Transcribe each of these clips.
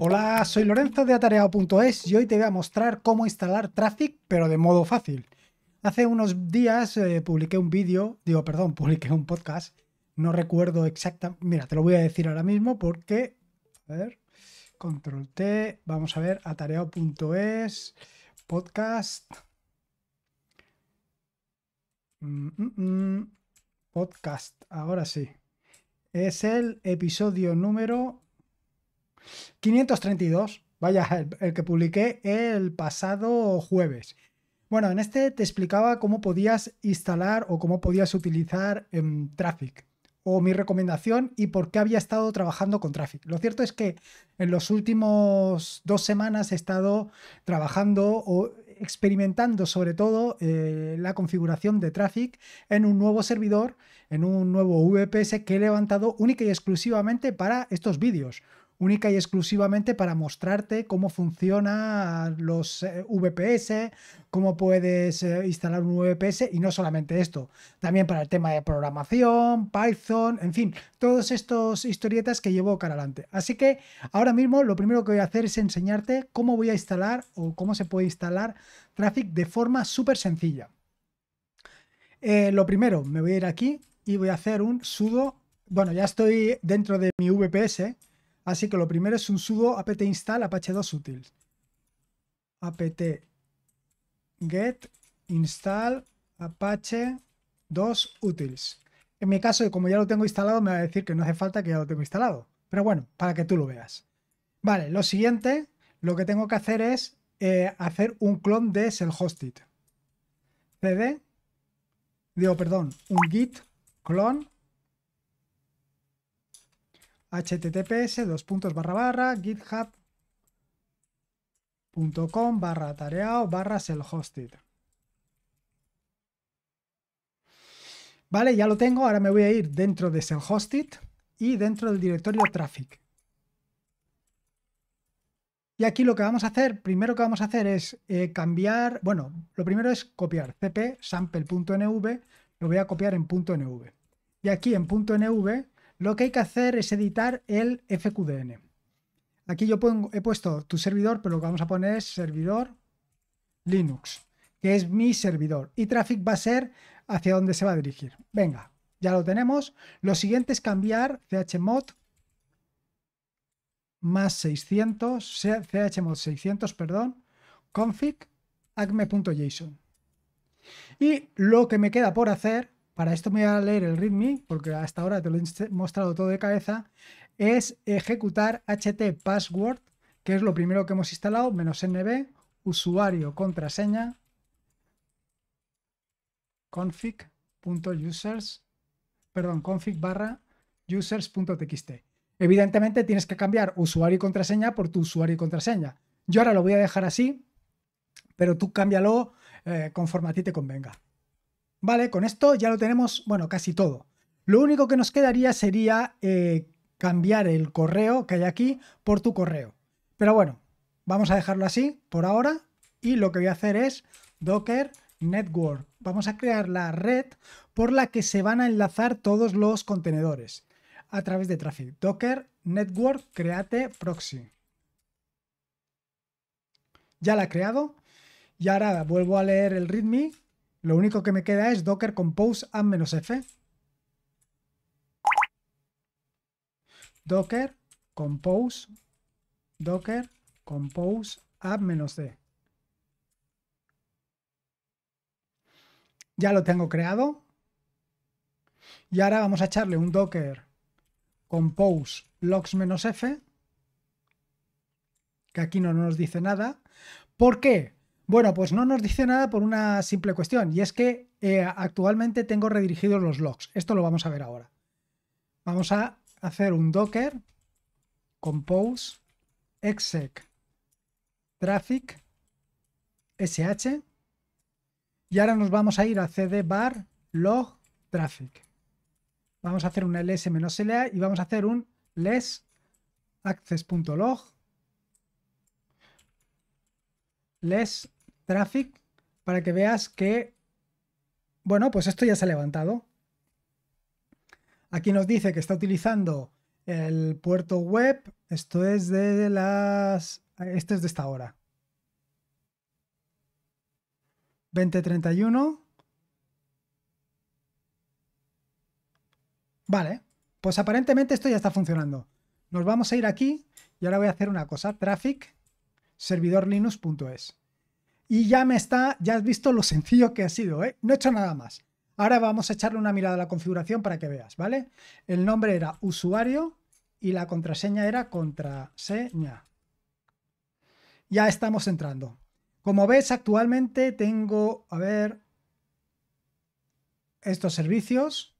Hola, soy Lorenzo de Atareado.es y hoy te voy a mostrar cómo instalar Traffic, pero de modo fácil. Hace unos días eh, publiqué un vídeo, digo, perdón, publiqué un podcast. No recuerdo exactamente. Mira, te lo voy a decir ahora mismo porque. A ver, control T, vamos a ver, atareado.es, podcast. Mm, mm, mm, podcast, ahora sí. Es el episodio número 532, vaya, el, que publiqué el pasado jueves. Bueno, en este te explicaba cómo podías instalar o cómo podías utilizar en em, Traffic o mi recomendación y por qué había estado trabajando con Traffic. Lo cierto es que en los últimos dos semanas he estado trabajando o experimentando sobre todo eh, la configuración de Traffic en un nuevo servidor, en un nuevo VPS que he levantado única y exclusivamente para estos vídeos única y exclusivamente para mostrarte cómo funcionan los eh, VPS, cómo puedes eh, instalar un VPS y no solamente esto, también para el tema de programación, Python, en fin, todos estos historietas que llevo cara adelante. Así que ahora mismo lo primero que voy a hacer es enseñarte cómo voy a instalar o cómo se puede instalar Traffic de forma súper sencilla. Eh, lo primero, me voy a ir aquí y voy a hacer un sudo. Bueno, ya estoy dentro de mi VPS, Así que lo primero es un sudo apt install apache 2 utils apt get install apache 2 utils En mi caso, como ya lo tengo instalado, me va a decir que no hace falta que ya lo tengo instalado. Pero bueno, para que tú lo veas. Vale, lo siguiente, lo que tengo que hacer es eh, hacer un clon de self cd, digo, perdón, un git clon https dos puntos barra barra github.com barra tareao barra Vale, ya lo tengo. Ahora me voy a ir dentro de sellhosted y dentro del directorio traffic. Y aquí lo que vamos a hacer, primero que vamos a hacer es eh, cambiar, bueno, lo primero es copiar cp sample.nv, lo voy a copiar en .nv. Y aquí en .nv lo que hay que hacer es editar el FQDN. Aquí yo he puesto tu servidor, pero lo que vamos a poner es servidor Linux, que es mi servidor. Y traffic va a ser hacia dónde se va a dirigir. Venga, ya lo tenemos. Lo siguiente es cambiar chmod más 600, chmod 600, perdón, config acme.json. Y lo que me queda por hacer para esto me voy a leer el README, porque hasta ahora te lo he mostrado todo de cabeza, es ejecutar ht que es lo primero que hemos instalado, menos nb, usuario, contraseña, config.users, perdón, config barra users.txt. Evidentemente tienes que cambiar usuario y contraseña por tu usuario y contraseña. Yo ahora lo voy a dejar así, pero tú cámbialo eh, conforme a ti te convenga. Vale, con esto ya lo tenemos, bueno, casi todo. Lo único que nos quedaría sería eh, cambiar el correo que hay aquí por tu correo. Pero bueno, vamos a dejarlo así por ahora y lo que voy a hacer es docker network. Vamos a crear la red por la que se van a enlazar todos los contenedores a través de Traffic. Docker network create proxy. Ya la he creado y ahora vuelvo a leer el readme lo único que me queda es docker compose a-f. Docker compose docker compose a-d. Ya lo tengo creado. Y ahora vamos a echarle un docker compose logs-f, que aquí no nos dice nada. ¿Por qué? Bueno, pues no nos dice nada por una simple cuestión, y es que eh, actualmente tengo redirigidos los logs. Esto lo vamos a ver ahora. Vamos a hacer un docker compose exec traffic sh y ahora nos vamos a ir a cd bar log traffic. Vamos a hacer un ls-la y vamos a hacer un less access.log less traffic para que veas que, bueno, pues esto ya se ha levantado. Aquí nos dice que está utilizando el puerto web. Esto es de las... esto es de esta hora. 2031. Vale, pues aparentemente esto ya está funcionando. Nos vamos a ir aquí y ahora voy a hacer una cosa, traffic servidorlinux.es y ya me está, ya has visto lo sencillo que ha sido, ¿eh? No he hecho nada más. Ahora vamos a echarle una mirada a la configuración para que veas, ¿vale? El nombre era usuario y la contraseña era contraseña. Ya estamos entrando. Como ves, actualmente tengo, a ver, estos servicios.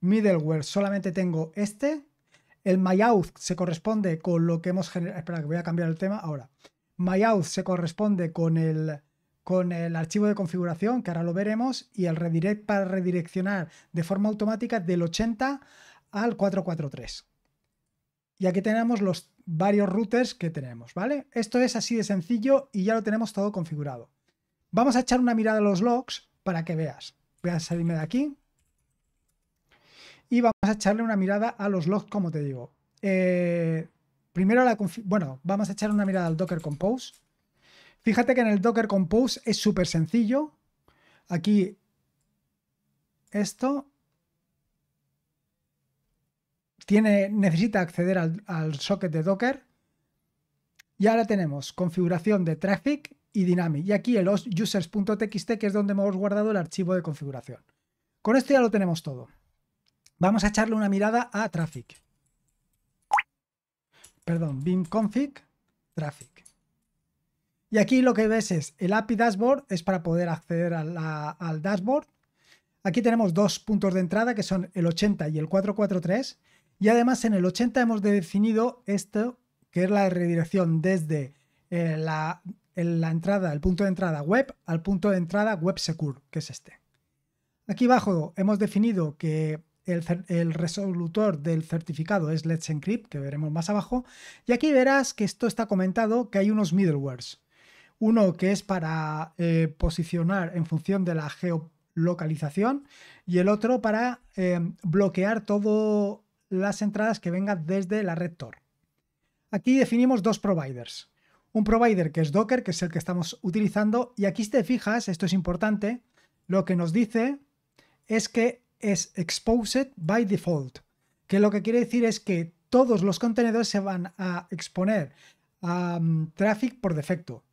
Middleware, solamente tengo este. El MyAuth se corresponde con lo que hemos generado. Espera, que voy a cambiar el tema ahora. MyAuth se corresponde con el, con el archivo de configuración, que ahora lo veremos, y el redirect para redireccionar de forma automática del 80 al 443. Y aquí tenemos los varios routers que tenemos, ¿vale? Esto es así de sencillo y ya lo tenemos todo configurado. Vamos a echar una mirada a los logs para que veas. Voy a salirme de aquí. Y vamos a echarle una mirada a los logs, como te digo. Eh, Primero, bueno, vamos a echar una mirada al Docker Compose. Fíjate que en el Docker Compose es súper sencillo. Aquí, esto tiene, necesita acceder al, socket de Docker. Y ahora tenemos configuración de traffic y dynamic. Y aquí el users.txt, que es donde hemos guardado el archivo de configuración. Con esto ya lo tenemos todo. Vamos a echarle una mirada a traffic perdón, Bim config traffic. Y aquí lo que ves es el API dashboard, es para poder acceder al dashboard. Aquí tenemos dos puntos de entrada que son el 80 y el 443. Y además en el 80 hemos definido esto, que es la redirección desde eh, la, la entrada, el punto de entrada web al punto de entrada web secure, que es este. Aquí abajo hemos definido que el, resolutor del certificado es Let's Encrypt, que veremos más abajo. Y aquí verás que esto está comentado, que hay unos middlewares. Uno que es para eh, posicionar en función de la geolocalización y el otro para eh, bloquear todas las entradas que vengan desde la red Tor. Aquí definimos dos providers. Un provider que es Docker, que es el que estamos utilizando, y aquí si te fijas, esto es importante, lo que nos dice es que es exposed by default, que lo que quiere decir es que todos los contenedores se van a exponer a mm, traffic por defecto.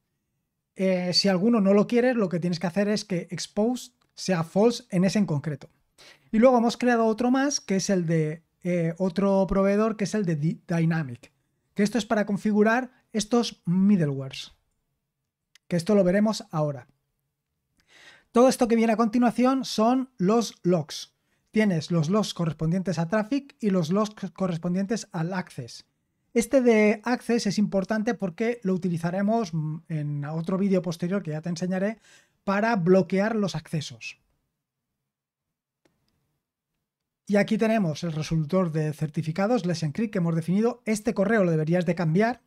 Eh, si alguno no lo quiere, lo que tienes que hacer es que expose sea false en ese en concreto. Y luego hemos creado otro más, que es el de eh, otro proveedor, que es el de Dynamic, que esto es para configurar estos middlewares, que esto lo veremos ahora. Todo esto que viene a continuación son los logs tienes los logs correspondientes a traffic y los logs correspondientes al access. Este de access es importante porque lo utilizaremos mm, en otro vídeo posterior que ya te enseñaré para bloquear los accesos. Y aquí tenemos el resultor de certificados, les encrypt que hemos definido. Este correo lo deberías de cambiar.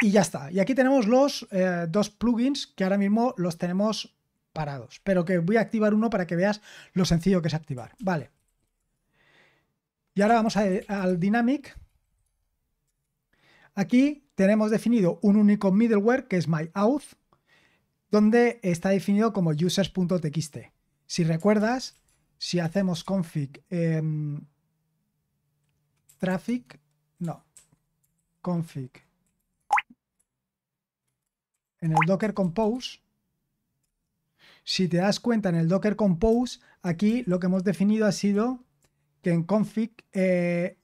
Y ya está. Y aquí tenemos los eh, dos plugins que ahora mismo los tenemos parados. Pero que voy a activar uno para que veas lo sencillo que es activar. Vale. Y ahora vamos e, al Dynamic. Aquí tenemos definido un único middleware que es myAuth, donde está definido como users.txt. Si recuerdas, si hacemos config em, traffic, no, config en el docker compose si te das cuenta en el Docker Compose, aquí lo que hemos definido ha sido que en config eh,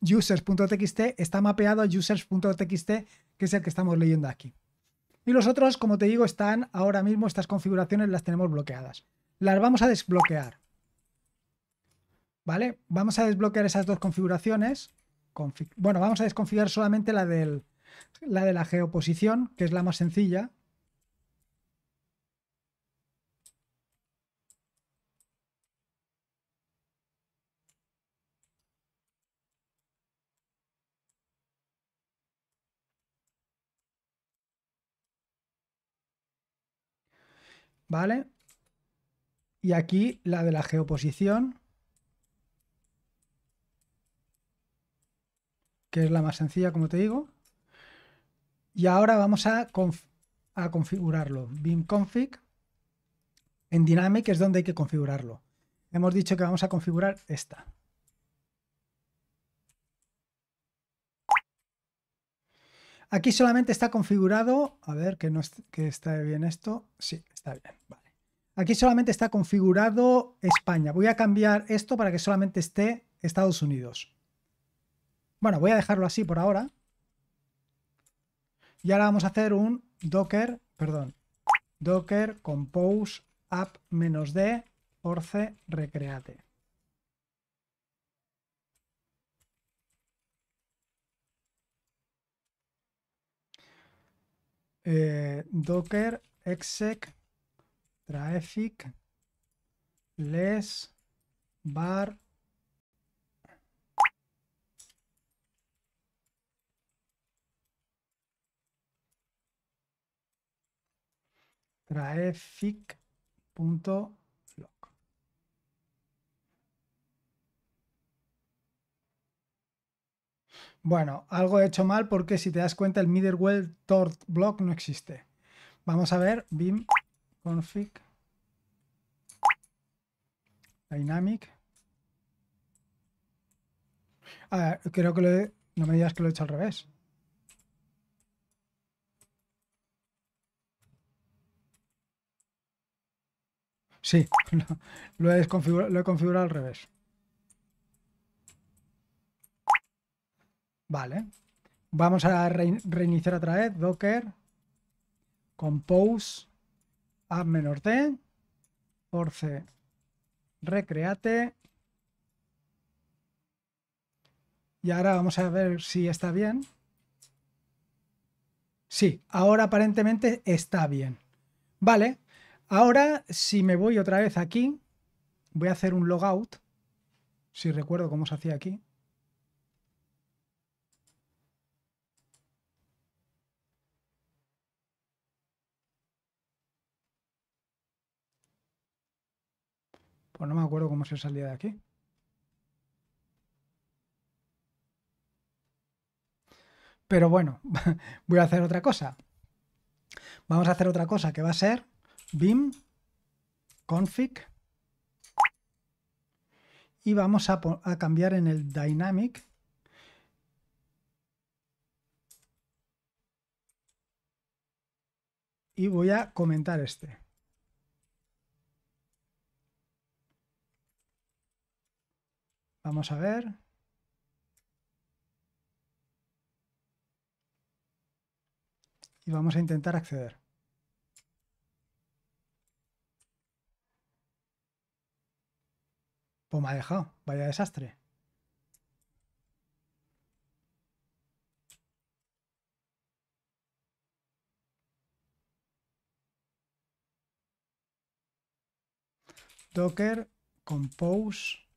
users.txt está mapeado a users.txt, que es el que estamos leyendo aquí. Y los otros, como te digo, están ahora mismo, estas configuraciones las tenemos bloqueadas. Las vamos a desbloquear. ¿Vale? Vamos a desbloquear esas dos configuraciones. bueno, vamos a desconfigurar solamente la, del, la de la geoposición, que es la más sencilla. ¿vale? Y aquí la de la geoposición, que es la más sencilla, como te digo. Y ahora vamos a, a configurarlo. BIM config en Dynamic es donde hay que configurarlo. Hemos dicho que vamos a configurar esta. Aquí solamente está configurado, a ver que, no, que está bien esto, sí, está bien, vale. Aquí solamente está configurado España. Voy a cambiar esto para que solamente esté Estados Unidos. Bueno, voy a dejarlo así por ahora. Y ahora vamos a hacer un docker, perdón, docker compose app-d orce recreate. Eh, docker exec traffic les bar traffic punto Bueno, algo he hecho mal porque si te das cuenta el middleware tort block no existe. Vamos a ver, bim config dynamic. A ver, creo que lo he... no me digas que lo he hecho al revés. Sí, lo, he, lo he configurado al revés. Vale. Vamos a reiniciar otra vez. Docker. Compose. add menor T. Force. Recreate. Y ahora vamos a ver si está bien. Sí, ahora aparentemente está bien. Vale, ahora si me voy otra vez aquí, voy a hacer un logout, si recuerdo cómo se hacía aquí. Pues no me acuerdo cómo se salía de aquí. Pero bueno, voy a hacer otra cosa. Vamos a hacer otra cosa que va a ser bim config y vamos a, a cambiar en el dynamic y voy a comentar este. Vamos a ver. Y vamos a intentar acceder. Pues me ha dejado. Vaya desastre. Docker Compose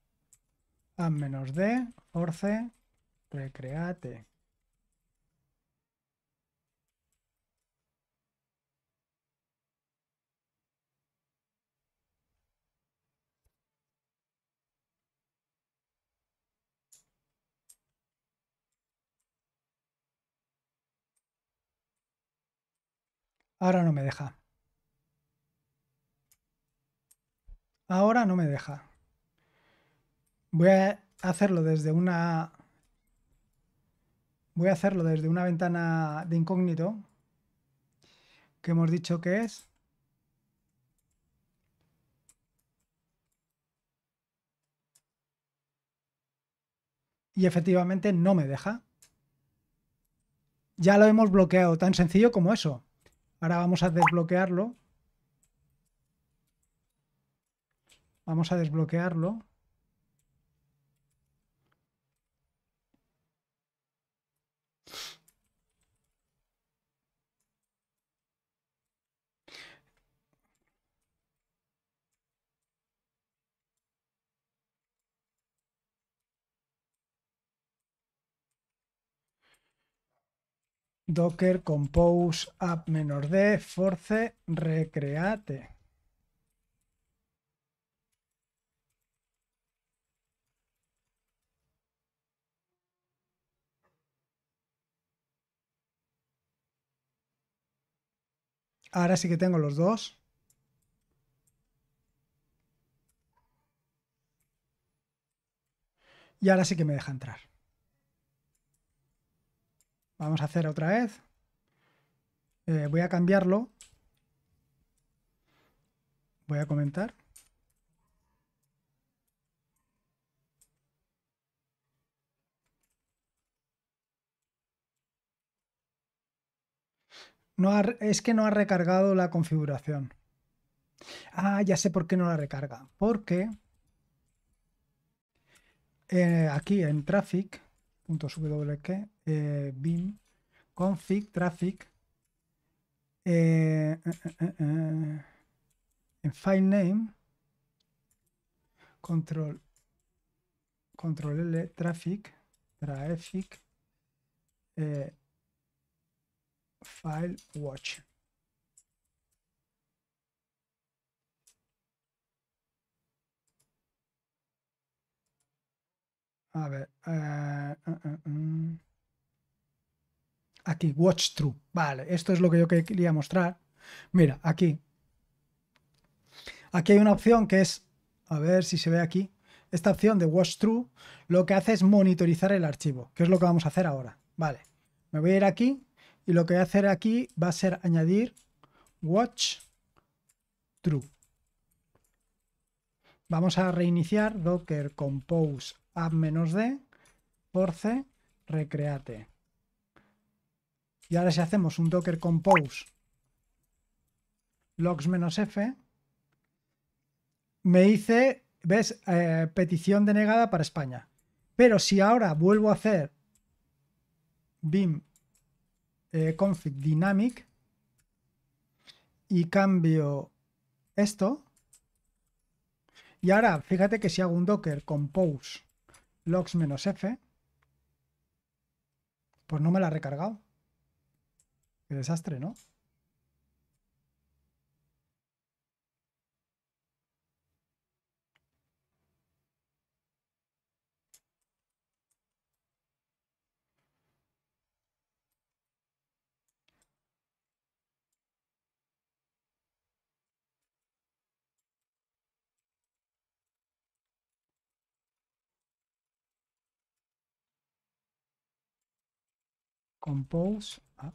a menos D, force, recreate. Ahora no me deja. Ahora no me deja. Voy a hacerlo desde una... Voy a hacerlo desde una ventana de incógnito que hemos dicho que es. Y efectivamente no me deja. Ya lo hemos bloqueado, tan sencillo como eso. Ahora vamos a desbloquearlo. Vamos a desbloquearlo. docker compose app menor d force recreate. Ahora sí que tengo los dos. Y ahora sí que me deja entrar. Vamos a hacer otra vez. Eh, voy a cambiarlo. Voy a comentar. No es que no ha recargado la configuración. Ah, ya sé por qué no la recarga. Porque eh, aquí en Traffic wk eh, bin config traffic eh, eh, eh, en file name control control l traffic traffic file watch A ver. Eh, eh, eh, mm. aquí, watch true Vale, esto es lo que yo quería mostrar. Mira, aquí. Aquí hay una opción que es, a ver si se ve aquí. Esta opción de watch true lo que hace es monitorizar el archivo, que es lo que vamos a hacer ahora. Vale, me voy a ir aquí y lo que voy a hacer aquí va a ser añadir watch true. Vamos a reiniciar docker compose app d c recreate. Y ahora si hacemos un docker compose logs-f, me dice, ¿ves? Eh, petición denegada para España. Pero si ahora vuelvo a hacer bim eh, config dynamic y cambio esto, y ahora fíjate que si hago un docker compose logs-f. Pues no me la ha recargado. Qué desastre, ¿no? compose ah.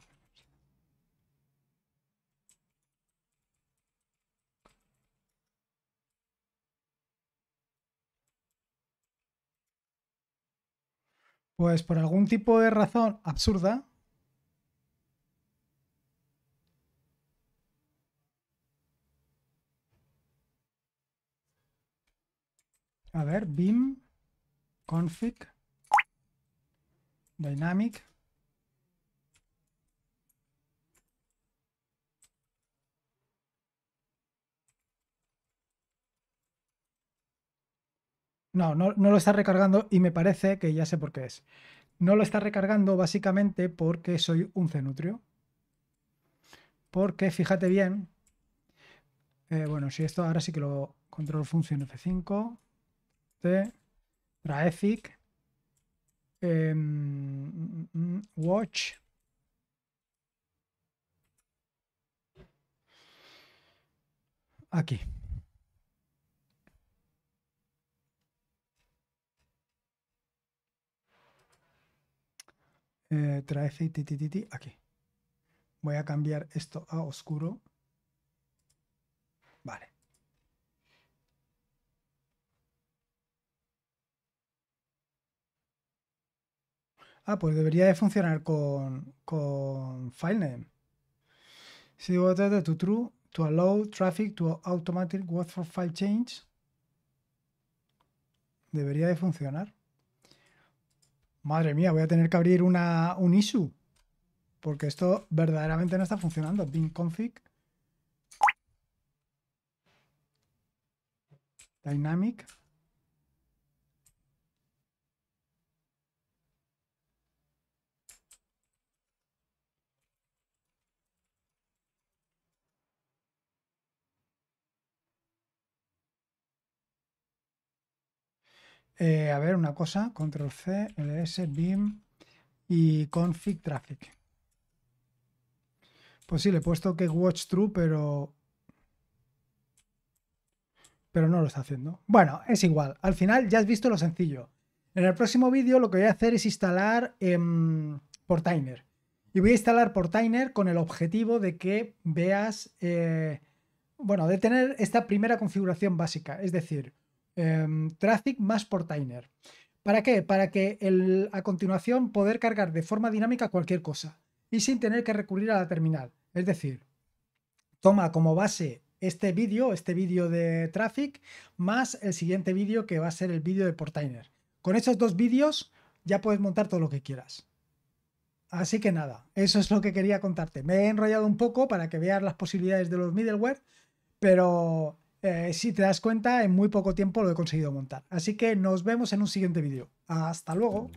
Pues por algún tipo de razón absurda, A ver, BIM, config, dynamic. No, no, lo está recargando y me parece que ya sé por qué es. No lo está recargando básicamente porque soy un cenutrio. Porque fíjate bien. Eh, bueno, si esto ahora sí que lo control función F5. T, em, watch. Aquí. eh, aquí. Voy a cambiar esto a oscuro. Vale. Ah, pues debería de funcionar con, con filename. Si digo to true, to allow traffic to automatic word for file change, debería de funcionar. Madre mía, voy a tener que abrir una, un issue. Porque esto verdaderamente no está funcionando. Bin config. Dynamic. Eh, a ver, una cosa, control C, ls, bim y config traffic. Pues sí, le he puesto que watch true, pero... Pero no lo está haciendo. Bueno, es igual. Al final ya has visto lo sencillo. En el próximo vídeo lo que voy a hacer es instalar em, por timer Y voy a instalar por timer con el objetivo de que veas... Eh, bueno, de tener esta primera configuración básica. Es decir, Em, traffic más portainer. ¿Para qué? Para que a continuación poder cargar de forma dinámica cualquier cosa y sin tener que recurrir a la terminal. Es decir, toma como base este vídeo, este vídeo de traffic, más el siguiente vídeo que va a ser el vídeo de portainer. Con esos dos vídeos ya puedes montar todo lo que quieras. Así que nada, eso es lo que quería contarte. Me he enrollado un poco para que veas las posibilidades de los middleware, pero eh, si te das cuenta, en muy poco tiempo lo he conseguido montar. Así que nos vemos en un siguiente vídeo. Hasta luego.